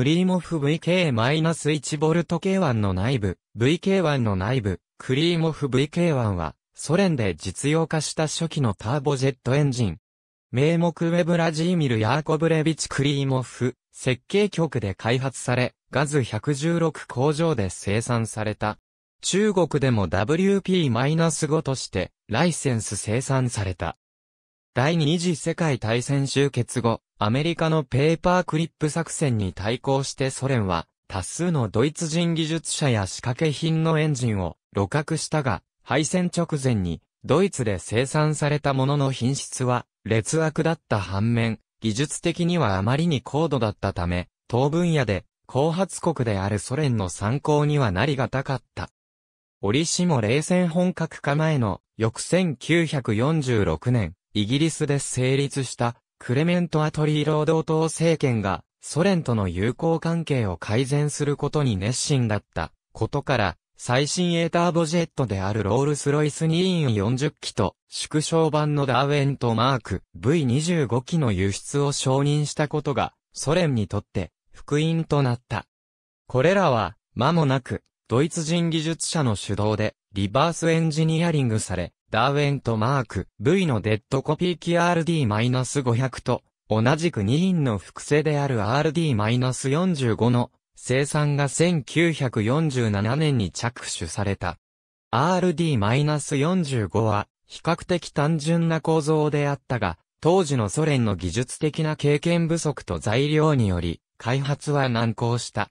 クリーモフ VK-1V1 の内部、VK1 の内部、クリーモフ VK1 は、ソ連で実用化した初期のターボジェットエンジン。名目ウェブラジーミル・ヤーコブレビチ・クリーモフ、設計局で開発され、ガズ116工場で生産された。中国でも WP-5 として、ライセンス生産された。第二次世界大戦終結後、アメリカのペーパークリップ作戦に対抗してソ連は、多数のドイツ人技術者や仕掛け品のエンジンを露獲したが、敗戦直前に、ドイツで生産されたものの品質は、劣悪だった反面、技術的にはあまりに高度だったため、当分野で、後発国であるソ連の参考にはなりがたかった。折しも冷戦本格化前の翌1946年、イギリスで成立したクレメント・アトリー労働党政権がソ連との友好関係を改善することに熱心だったことから最新エーターボジェットであるロールスロイス240機と縮小版のダーウェントマーク V25 機の輸出を承認したことがソ連にとって福音となった。これらは間もなくドイツ人技術者の主導でリバースエンジニアリングされダーウェントマーク V のデッドコピー機 RD-500 と同じく2品の複製である RD-45 の生産が1947年に着手された。RD-45 は比較的単純な構造であったが、当時のソ連の技術的な経験不足と材料により、開発は難航した。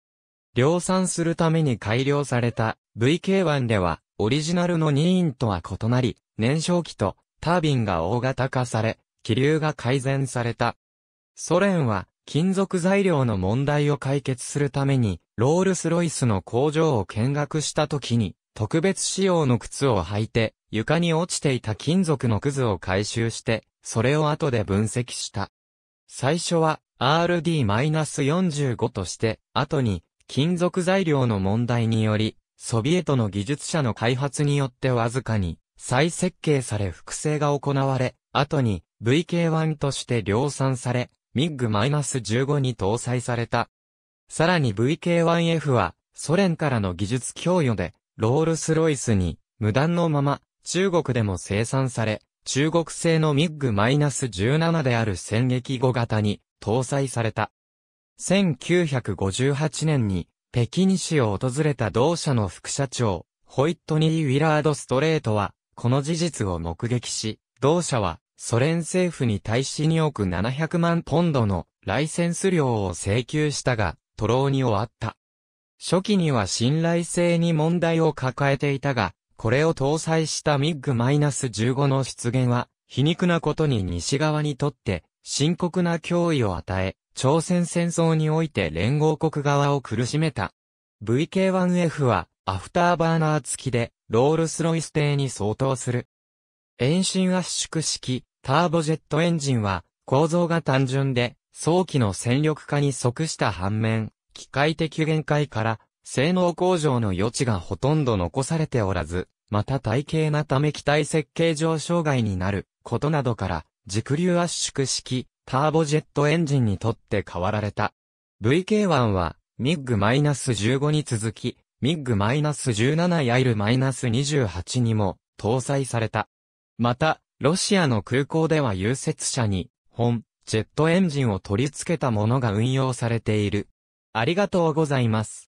量産するために改良された VK1 では、オリジナルの2意とは異なり、燃焼機とタービンが大型化され、気流が改善された。ソ連は、金属材料の問題を解決するために、ロールスロイスの工場を見学した時に、特別仕様の靴を履いて、床に落ちていた金属のくずを回収して、それを後で分析した。最初は RD-45 として、後に金属材料の問題によりソビエトの技術者の開発によってわずかに再設計され複製が行われ、後に VK1 として量産され、MiG-15 に搭載された。さらに VK1F はソ連からの技術供与でロールスロイスに無断のまま中国でも生産され、中国製の MiG-17 である戦撃後型に搭載された。1958年に北京市を訪れた同社の副社長、ホイットニー・ウィラード・ストレートは、この事実を目撃し、同社は、ソ連政府に対し2億700万ポンドのライセンス料を請求したが、徒労に終わった。初期には信頼性に問題を抱えていたが、これを搭載したミッグ -15 の出現は、皮肉なことに西側にとって深刻な脅威を与え、朝鮮戦争において連合国側を苦しめた。VK1F は、アフターバーナー付きで、ロールスロイス艇に相当する。遠心圧縮式、ターボジェットエンジンは、構造が単純で、早期の戦力化に即した反面、機械的限界から、性能向上の余地がほとんど残されておらず、また体系なため機体設計上障害になることなどから、軸流圧縮式ターボジェットエンジンにとって変わられた。VK1 は、ミッグ -15 に続き、ミッグ -17 やイル -28 にも搭載された。また、ロシアの空港では融雪車に、本、ジェットエンジンを取り付けたものが運用されている。ありがとうございます。